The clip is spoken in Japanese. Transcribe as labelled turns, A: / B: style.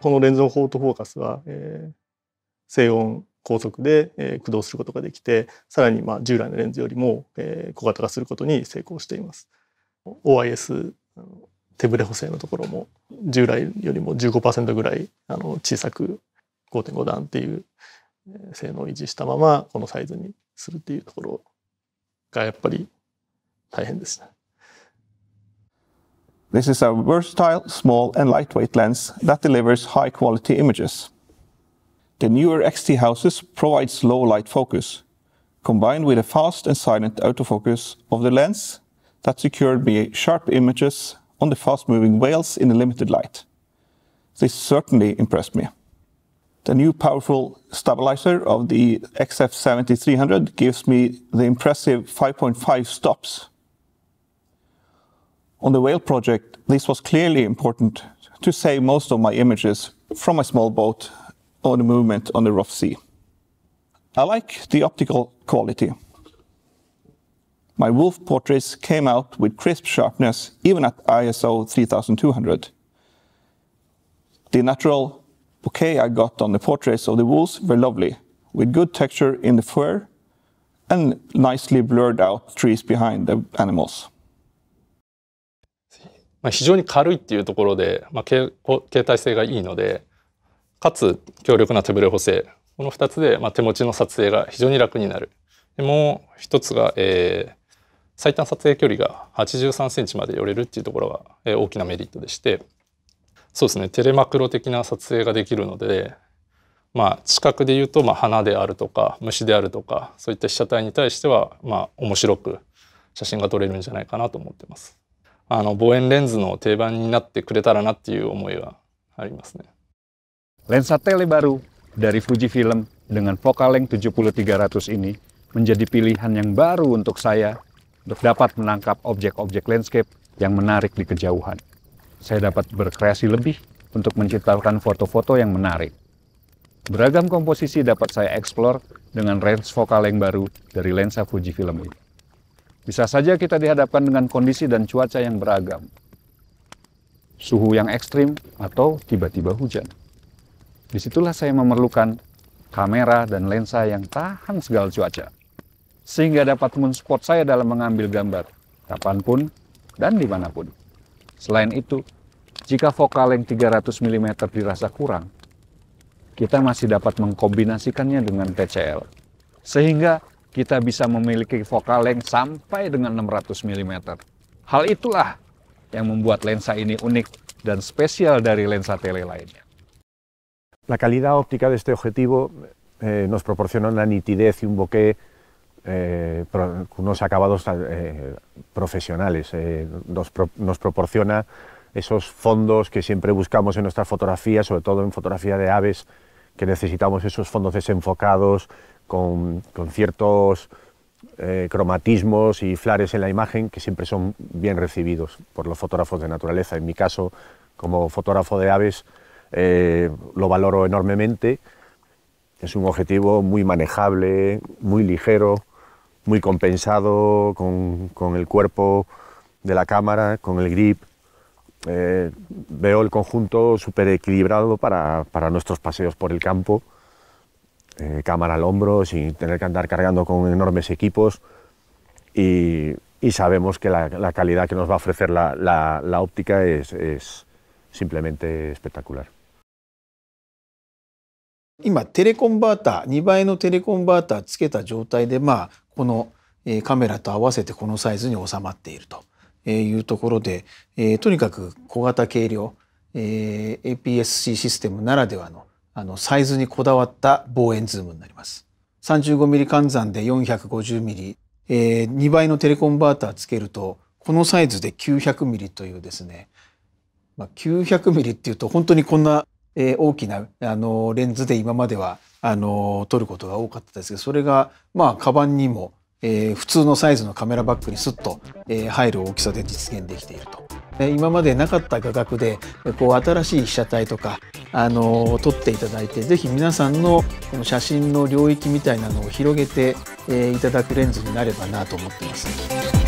A: このレンズのフォートフォーカスは、えー、静音高速で、えー、駆動することができてさらにまあ従来のレンズよりも、えー、小型化することに成功しています。OIS 手ブレ補正のところも従来よりも15%ぐらいあの小さく5.5段っていう性能を維持したままこのサイズにするっていうところがやっぱり
B: 大変ですね。This is a versatile, small and lightweight lens that delivers high quality images. The newer XT houses provides low light focus, combined with a fast and silent autofocus of the lens that secured me sharp images on the fast-moving whales in the limited light. This certainly impressed me. The new powerful stabilizer of the XF7300 gives me the impressive 5.5 stops on the whale project, this was clearly important to save most of my images from my small boat on the movement on the rough sea. I like the optical quality. My wolf portraits came out with crisp sharpness even at ISO 3200. The natural bouquet I got on the portraits of the wolves were lovely, with good texture in the fur and nicely blurred out trees behind the animals.
C: まあ、非常に軽いっていうところで、まあ、携帯性がいいのでかつ強力な手ブレ補正この2つで、まあ、手持ちの撮影が非常に楽になるでもう一つが、えー、最短撮影距離が8 3ンチまで寄れるっていうところが、えー、大きなメリットでしてそうですねテレマクロ的な撮影ができるので、まあ、近くで言うと、まあ、花であるとか虫であるとかそういった被写体に対しては、まあ、面白く写真が撮れるんじゃないかなと思ってます。あの望遠レンズの定番になってくれたらなっていう思いはありますね。
D: Lensa tele baru dari Fujifilm dengan focal length 70-300 ini menjadi pilihan yang baru untuk saya untuk dapat menangkap objek-objek landscape yang menarik di kejauhan. Saya dapat berkreasi lebih untuk menciptakan foto-foto yang menarik. Beragam komposisi dapat saya eksplor dengan range focal length baru dari lensa Fujifilm ini. Bisa saja kita dihadapkan dengan kondisi dan cuaca yang beragam. Suhu yang ekstrim atau tiba-tiba hujan. Disitulah saya memerlukan kamera dan lensa yang tahan segala cuaca. Sehingga dapat men mensupport saya dalam mengambil gambar, kapanpun dan dimanapun. Selain itu, jika vokal yang 300 mm dirasa kurang, kita masih dapat mengkombinasikannya dengan TCL. Sehingga kita bisa memiliki focal length sampai dengan 600 mm. Hal itulah yang membuat lensa ini unik dan spesial dari lensa tele lainnya.
E: La calidad óptica de este objetivo eh, nos proporciona una nitidez y un bokeh eh, unos acabados eh, profesionales. Eh, nos, nos, proporciona esos fondos que siempre buscamos en nuestras fotografías, sobre todo en fotografía de aves, que necesitamos esos fondos desenfocados, con, ciertos eh, cromatismos y flares en la imagen que siempre son bien recibidos por los fotógrafos de naturaleza. En mi caso, como fotógrafo de aves, eh, lo valoro enormemente. Es un objetivo muy manejable, muy ligero, muy compensado con, el cuerpo de la cámara, con el grip. Eh, veo el conjunto súper equilibrado para nuestros paseos por el campo. eh, cámara al hombro, sin tener que andar cargando con enormes equipos y, y sabemos que la, la, calidad que nos va a ofrecer la, la, la óptica es, es simplemente espectacular.
F: 今テレコンバーター2倍のテレコンバーターつけた状態でまあこのカメラと合わせてこのサイズに収まっているというところで、えー、とにかく小型軽量、えー、APS-C システムならではのあのサイズにこだわった望遠ズームになります。35mm 換算で 450mm、えー、2倍のテレコンバーターつけるとこのサイズで 900mm というですね、まあ、900mm っていうと本当にこんな、えー、大きなあのレンズで今まではあの撮ることが多かったですけどそれがまあカバンにも、えー、普通のサイズのカメラバッグにすっと、えー、入る大きさで実現できていると。今までなかった画角でこう新しい被写体とかあの撮っていただいて是非皆さんのこの写真の領域みたいなのを広げて、えいただくレンズになればなと思ってます。